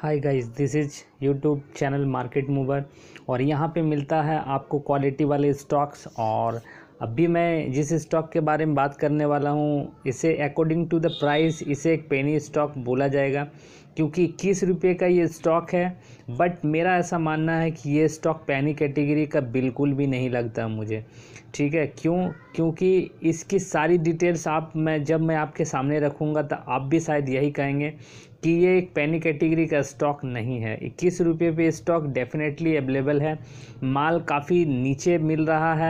hi guys this is YouTube channel market mover और यहाँ पे मिलता है आपको क्वालिटी वाले स्टॉक्स और अभी मैं जिस स्टॉक के बारे में बात करने वाला हूँ इसे अकॉर्डिंग टू द प्राइस इसे एक पेनी स्टॉक बोला जाएगा क्योंकि इक्कीस रुपये का ये स्टॉक है बट मेरा ऐसा मानना है कि ये स्टॉक पैनी कैटेगरी का बिल्कुल भी नहीं लगता मुझे ठीक है क्यों क्योंकि इसकी सारी डिटेल्स आप मैं जब मैं आपके सामने रखूँगा तो आप भी शायद यही कहेंगे कि ये एक पैनी कैटेगरी का स्टॉक नहीं है इक्कीस रुपये पे स्टॉक डेफिनेटली अवेलेबल है माल काफ़ी नीचे मिल रहा है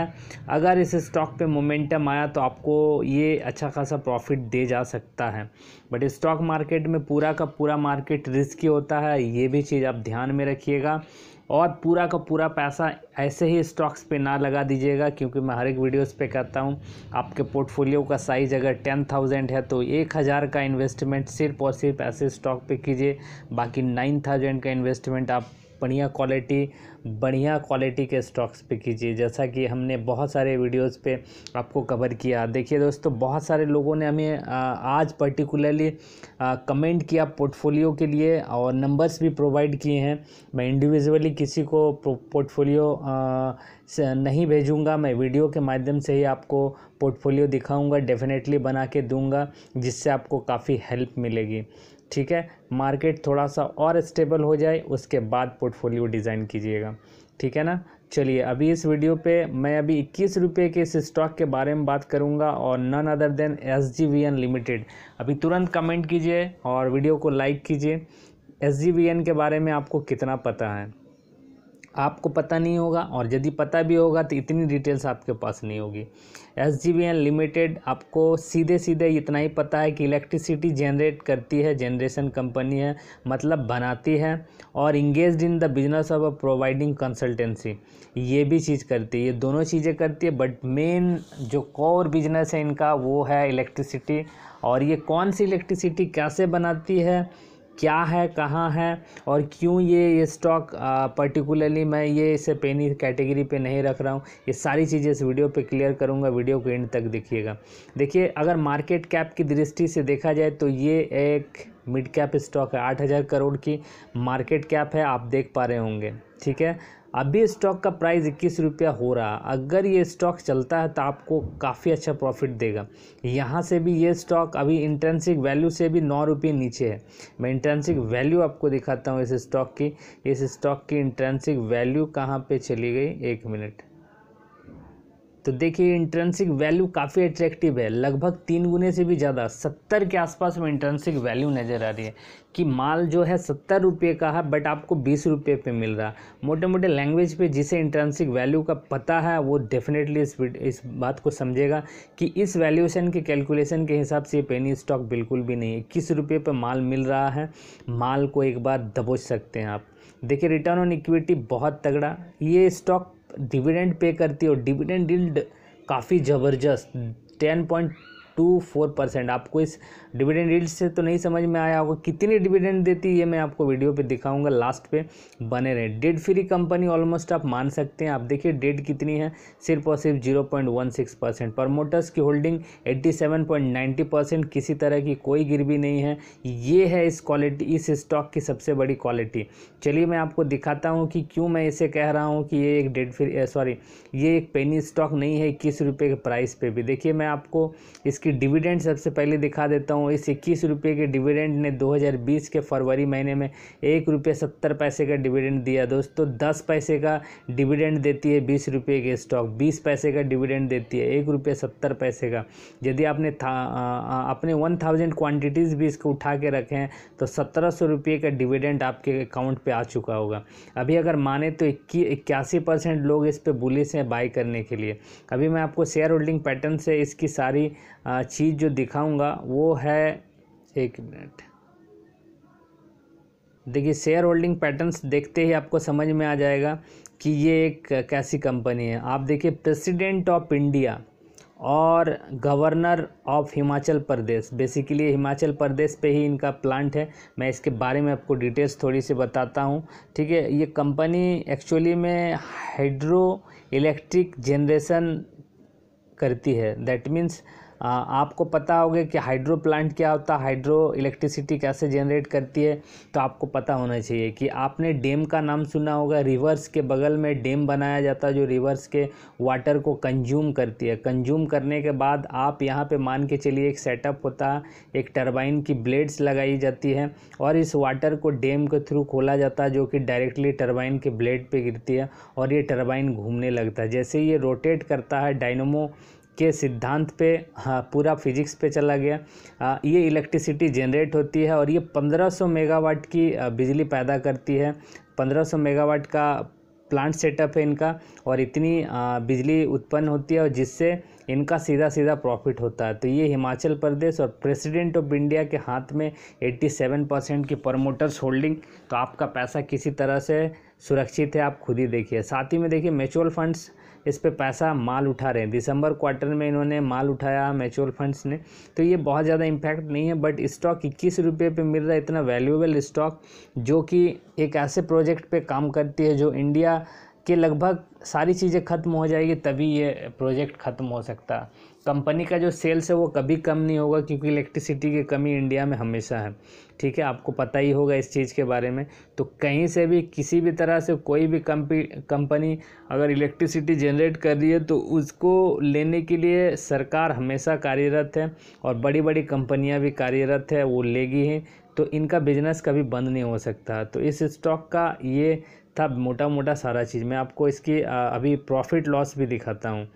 अगर इस स्टॉक पे मोमेंटम आया तो आपको ये अच्छा खासा प्रॉफिट दे जा सकता है बट स्टॉक मार्केट में पूरा का पूरा मार्केट रिस्की होता है ये भी चीज़ आप ध्यान में रखिएगा और पूरा का पूरा पैसा ऐसे ही स्टॉक्स पे ना लगा दीजिएगा क्योंकि मैं हर एक वीडियोस पे कहता हूँ आपके पोर्टफोलियो का साइज़ अगर टेन थाउजेंड है तो एक हज़ार का इन्वेस्टमेंट सिर्फ और सिर्फ ऐसे स्टॉक पे कीजिए बाकी नाइन थाउजेंड का इन्वेस्टमेंट आप बढ़िया क्वालिटी बढ़िया क्वालिटी के स्टॉक्स पे कीजिए जैसा कि हमने बहुत सारे वीडियोस पे आपको कवर किया देखिए दोस्तों बहुत सारे लोगों ने हमें आज पर्टिकुलरली कमेंट किया पोर्टफोलियो के लिए और नंबर्स भी प्रोवाइड किए हैं मैं इंडिविजुअली किसी को पोर्टफोलियो नहीं भेजूंगा मैं वीडियो के माध्यम से ही आपको पोर्टफोलियो दिखाऊँगा डेफिनेटली बना के दूँगा जिससे आपको काफ़ी हेल्प मिलेगी ठीक है मार्केट थोड़ा सा और स्टेबल हो जाए उसके बाद पोर्टफोलियो डिज़ाइन कीजिएगा ठीक है ना चलिए अभी इस वीडियो पे मैं अभी इक्कीस रुपये के इस स्टॉक के बारे में बात करूंगा और none other than S J V N limited अभी तुरंत कमेंट कीजिए और वीडियो को लाइक कीजिए एस जी वी एन के बारे में आपको कितना पता है आपको पता नहीं होगा और यदि पता भी होगा तो इतनी डिटेल्स आपके पास नहीं होगी S J V N limited आपको सीधे सीधे इतना ही पता है कि इलेक्ट्रिसिटी जनरेट करती है जनरेशन कंपनी है मतलब बनाती है और engage in the business of providing consultancy ये भी चीज़ करती है ये दोनों चीज़ें करती है बट मेन जो कोर बिजनेस है इनका वो है इलेक्ट्रिसिटी और ये कौन सी इलेक्ट्रिसिटी कैसे बनाती है क्या है कहाँ है और क्यों ये ये स्टॉक पर्टिकुलरली मैं ये इसे पेनी कैटेगरी पे नहीं रख रहा हूँ ये सारी चीज़ें इस वीडियो पे क्लियर करूँगा वीडियो को एंड तक देखिएगा देखिए अगर मार्केट कैप की दृष्टि से देखा जाए तो ये एक मिड कैप स्टॉक है आठ हज़ार करोड़ की मार्केट कैप है आप देख पा रहे होंगे ठीक है अभी स्टॉक का प्राइस इक्कीस रुपया हो रहा अगर ये स्टॉक चलता है तो आपको काफ़ी अच्छा प्रॉफिट देगा यहाँ से भी ये स्टॉक अभी इंटेंसिक वैल्यू से भी नौ रुपये नीचे है मैं इंटेंसिक वैल्यू आपको दिखाता हूँ इस स्टॉक की इस स्टॉक की इंटेंसिक वैल्यू कहाँ पर चली गई एक मिनट तो देखिए इंट्रेंसिक वैल्यू काफ़ी अट्रैक्टिव है लगभग तीन गुने से भी ज़्यादा सत्तर के आसपास में इंट्रेंसिक वैल्यू नज़र आ रही है कि माल जो है सत्तर रुपये का है बट आपको बीस रुपये पे मिल रहा है मोटे मोटे लैंग्वेज पे जिसे इंट्रेंसिक वैल्यू का पता है वो डेफिनेटली इस इस बात को समझेगा कि इस वैल्यूएशन के कैलकुलेशन के हिसाब से ये पेनी स्टॉक बिल्कुल भी नहीं है किस रुपये पर माल मिल रहा है माल को एक बार दबोच सकते हैं आप देखिए रिटर्न ऑन इक्विटी बहुत तगड़ा ये स्टॉक डिविडेंड पे करती है और डिविडेंड डील्ड काफ़ी ज़बरदस्त ten point two four percent आपको इस डिविडेंड रील्ड से तो नहीं समझ में आया होगा कितनी डिविडेंड देती है ये मैं आपको वीडियो पे दिखाऊंगा लास्ट पे बने रहे डेड फ्री कंपनी ऑलमोस्ट आप मान सकते हैं आप देखिए डेड कितनी है सिर्फ और सिर्फ zero point one six percent motors की holding eighty seven point ninety percent किसी तरह की कोई गिरवी नहीं है ये है इस क्वालिटी इस स्टॉक की सबसे बड़ी क्वालिटी चलिए मैं आपको दिखाता हूँ कि क्यों मैं इसे कह रहा हूँ कि ये एक डेड फ्री सॉरी ये एक पेनी स्टॉक नहीं है इक्कीस रुपये के प्राइस पे भी देखिए मैं आपको इसके इसकी डिविडेंड सबसे पहले दिखा देता हूँ इस इक्कीस रुपये के डिविडेंड ने 2020 के फरवरी महीने में एक रुपये सत्तर पैसे का डिविडेंड दिया दोस्तों दस पैसे का डिविडेंड देती है बीस रुपये के स्टॉक बीस पैसे का डिविडेंड देती है एक रुपये सत्तर पैसे का यदि आपने था अपने वन थाउजेंड क्वान्टिटीज़ भी इसको उठा के रखे हैं तो सत्रह सौ रुपये का डिविडेंड आपके अकाउंट पर आ चुका होगा अभी अगर माने तो इक्की इक्यासी परसेंट लोग इस पर बुलिस हैं बाई करने के लिए अभी मैं आपको शेयर होल्डिंग पैटर्न से इसकी सारी आ, चीज़ जो दिखाऊंगा वो है एक मिनट देखिए शेयर होल्डिंग पैटर्न्स देखते ही आपको समझ में आ जाएगा कि ये एक कैसी कंपनी है आप देखिए प्रेसिडेंट ऑफ इंडिया और governor of Himachal Pradesh basically Himachal Pradesh पे ही इनका प्लांट है मैं इसके बारे में आपको डिटेल्स थोड़ी सी बताता हूँ ठीक है ये कंपनी एक्चुअली में हाइड्रो इलेक्ट्रिक जनरेशन करती है दैट मीन्स आपको पता होगा कि हाइड्रो प्लांट क्या होता है हाइड्रो इलेक्ट्रिसिटी कैसे जनरेट करती है तो आपको पता होना चाहिए कि आपने डैम का नाम सुना होगा रिवर्स के बगल में डैम बनाया जाता है जो रिवर्स के वाटर को कंज्यूम करती है कंज्यूम करने के बाद आप यहाँ पे मान के चलिए एक सेटअप होता है एक टर्बाइन की ब्लेड्स लगाई जाती है और इस वाटर को डैम के थ्रू खोला जाता है जो कि डायरेक्टली टर्बाइन के ब्लेड पर गिरती है और ये टर्बाइन घूमने लगता है जैसे ये रोटेट करता है डायनोमो के सिद्धांत पे हाँ पूरा फिजिक्स पे चला गया आ, ये इलेक्ट्रिसिटी जनरेट होती है और ये 1500 मेगावाट की बिजली पैदा करती है 1500 मेगावाट का प्लांट सेटअप है इनका और इतनी बिजली उत्पन्न होती है और जिससे इनका सीधा सीधा प्रॉफिट होता है तो ये हिमाचल प्रदेश और प्रेसिडेंट ऑफ इंडिया के हाथ में 87 परसेंट की प्रमोटर्स होल्डिंग तो आपका पैसा किसी तरह से सुरक्षित है आप खुद ही देखिए साथ ही में देखिए म्यूचुअल फंड्स इस पर पैसा माल उठा रहे हैं दिसंबर क्वार्टर में इन्होंने माल उठाया म्यूचुअल फंड्स ने तो ये बहुत ज़्यादा इम्पैक्ट नहीं है बट स्टॉक इक्कीस रुपये पर मिल रहा है इतना वैल्यूएबल स्टॉक जो कि एक ऐसे प्रोजेक्ट पर काम करती है जो इंडिया के लगभग सारी चीज़ें ख़त्म हो जाएगी तभी ये प्रोजेक्ट ख़त्म हो सकता कंपनी का जो सेल्स है वो कभी कम नहीं होगा क्योंकि इलेक्ट्रिसिटी की कमी इंडिया में हमेशा है ठीक है आपको पता ही होगा इस चीज़ के बारे में तो कहीं से भी किसी भी तरह से कोई भी कंपनी अगर इलेक्ट्रिसिटी जनरेट कर रही है तो उसको लेने के लिए सरकार हमेशा कार्यरत है और बड़ी बड़ी कंपनियाँ भी कार्यरत है वो लेगी हैं तो इनका बिजनेस कभी बंद नहीं हो सकता तो इस स्टॉक का ये था मोटा मोटा सारा चीज़ मैं आपको इसकी अभी प्रॉफिट लॉस भी दिखाता हूँ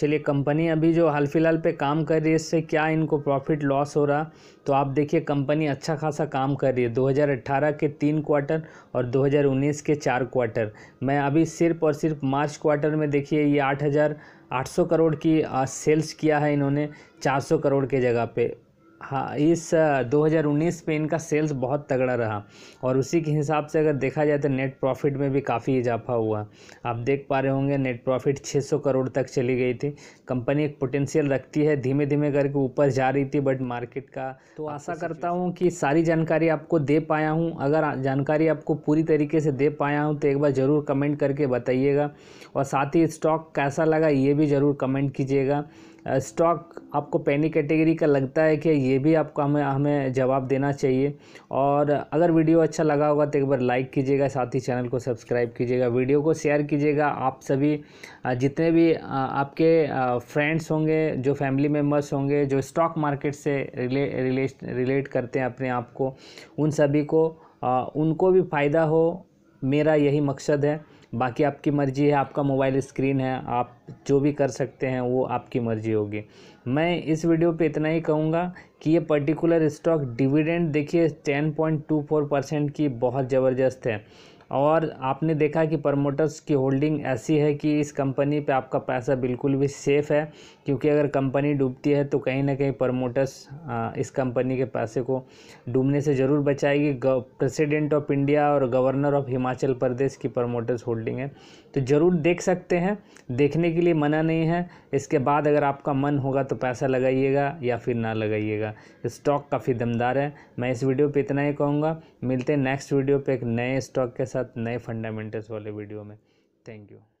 चलिए कंपनी अभी जो हाल फिलहाल पे काम कर रही है इससे क्या इनको प्रॉफिट लॉस हो रहा तो आप देखिए कंपनी अच्छा खासा काम कर रही है 2018 के तीन क्वार्टर और 2019 के चार क्वार्टर मैं अभी सिर्फ और सिर्फ मार्च क्वार्टर में देखिए ये 8,800 करोड़ की सेल्स किया है इन्होंने 400 करोड़ के जगह पे हाँ इस 2019 में इनका सेल्स बहुत तगड़ा रहा और उसी के हिसाब से अगर देखा जाए तो नेट प्रॉफिट में भी काफ़ी इजाफा हुआ आप देख पा रहे होंगे नेट प्रॉफिट 600 करोड़ तक चली गई थी कंपनी एक पोटेंशियल रखती है धीमे धीमे करके ऊपर जा रही थी बट मार्केट का तो आशा करता हूँ कि सारी जानकारी आपको दे पाया हूँ अगर जानकारी आपको पूरी तरीके से दे पाया हूँ तो एक बार ज़रूर कमेंट करके बताइएगा और साथ ही स्टॉक कैसा लगा ये भी ज़रूर कमेंट कीजिएगा स्टॉक आपको पैनी कैटेगरी का लगता है कि ये भी आपको हमें हमें जवाब देना चाहिए और अगर वीडियो अच्छा लगा होगा तो एक बार लाइक कीजिएगा साथ ही चैनल को सब्सक्राइब कीजिएगा वीडियो को शेयर कीजिएगा आप सभी जितने भी आपके फ्रेंड्स होंगे जो फैमिली मेम्बर्स होंगे जो स्टॉक मार्केट से रिले रिले रिलेट करते हैं अपने आप को उन सभी को उनको भी फ़ायदा हो मेरा यही मकसद है बाकी आपकी मर्ज़ी है आपका मोबाइल स्क्रीन है आप जो भी कर सकते हैं वो आपकी मर्ज़ी होगी मैं इस वीडियो पे इतना ही कहूँगा कि ये पर्टिकुलर स्टॉक डिविडेंड देखिए ten point two four percent की बहुत ज़बरदस्त है और आपने देखा कि प्रमोटर्स की होल्डिंग ऐसी है कि इस कंपनी पे आपका पैसा बिल्कुल भी सेफ़ है क्योंकि अगर कंपनी डूबती है तो कहीं ना कहीं प्रमोटर्स इस कंपनी के पैसे को डूबने से ज़रूर बचाएगी प्रेसिडेंट ऑफ इंडिया और गवर्नर ऑफ हिमाचल प्रदेश की प्रमोटर्स होल्डिंग है तो ज़रूर देख सकते हैं देखने के लिए मना नहीं है इसके बाद अगर आपका मन होगा तो पैसा लगाइएगा या फिर ना लगाइएगा स्टॉक काफ़ी दमदार है मैं इस वीडियो पे इतना ही कहूँगा मिलते हैं नेक्स्ट वीडियो पे एक नए स्टॉक के साथ नए फंडामेंटल्स वाले वीडियो में थैंक यू